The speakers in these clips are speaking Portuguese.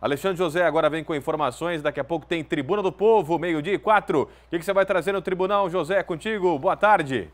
Alexandre José agora vem com informações. Daqui a pouco tem Tribuna do Povo, meio-dia e quatro. O que, você vai trazer no tribunal, José? Contigo, boa tarde.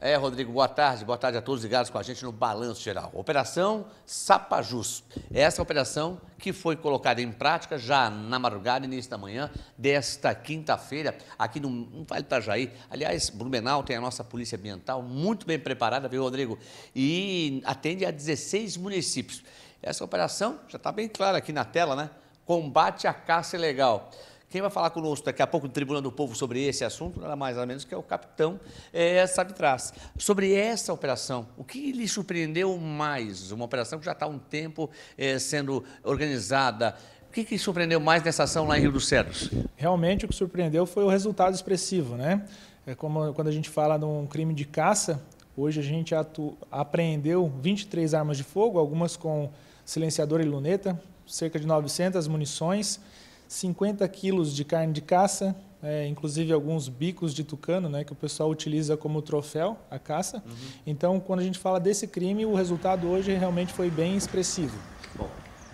É, Rodrigo, boa tarde. Boa tarde a todos ligados com a gente no Balanço Geral. Operação Sapajus. É essa é operação que foi colocada em prática já na madrugada, início da manhã desta quinta-feira, aqui no, Vale do Itajaí. Aliás, Blumenau tem a nossa Polícia Ambiental muito bem preparada, viu, Rodrigo? E atende a 16 municípios. Essa operação já está bem clara aqui na tela, né? Combate à caça ilegal. Quem vai falar conosco daqui a pouco no Tribunal do Povo sobre esse assunto, nada mais nada menos que é o capitão é, Sabitraz. Sobre essa operação, o que lhe surpreendeu mais? Uma operação que já está há um tempo é, sendo organizada. O que, que surpreendeu mais nessa ação lá em Rio dos Cedros? Realmente o que surpreendeu foi o resultado expressivo, né? É como quando a gente fala de um crime de caça, Hoje a gente atu... apreendeu 23 armas de fogo, algumas com silenciador e luneta, cerca de 900 munições, 50 quilos de carne de caça, é, inclusive alguns bicos de tucano, né, que o pessoal utiliza como troféu a caça. Uhum. Então, quando a gente fala desse crime, o resultado hoje realmente foi bem expressivo. Bom,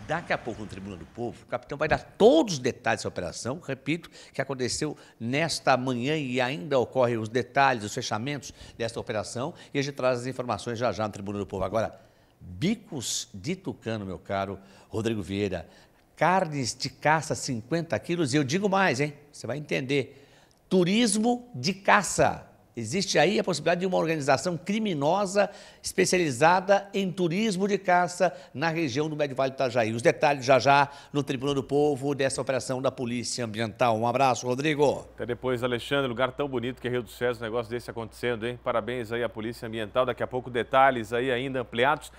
Daqui a pouco, no Tribunal do Povo, o capitão vai dar todos os detalhes dessa operação, repito, que aconteceu nesta manhã e ainda ocorrem os detalhes, os fechamentos desta operação, e a gente traz as informações já já no Tribunal do Povo. Agora, bicos de tucano, meu caro Rodrigo Vieira, carnes de caça 50 quilos, e eu digo mais, hein? Você vai entender. Turismo de caça. Existe aí a possibilidade de uma organização criminosa especializada em turismo de caça na região do Médio Vale do Itajaí. Os detalhes já já no Tribunal do Povo dessa operação da Polícia Ambiental. Um abraço, Rodrigo. Até depois, Alexandre. Lugar tão bonito que é Rio do César, um negócio desse acontecendo, hein? Parabéns aí à Polícia Ambiental. Daqui a pouco detalhes aí ainda ampliados.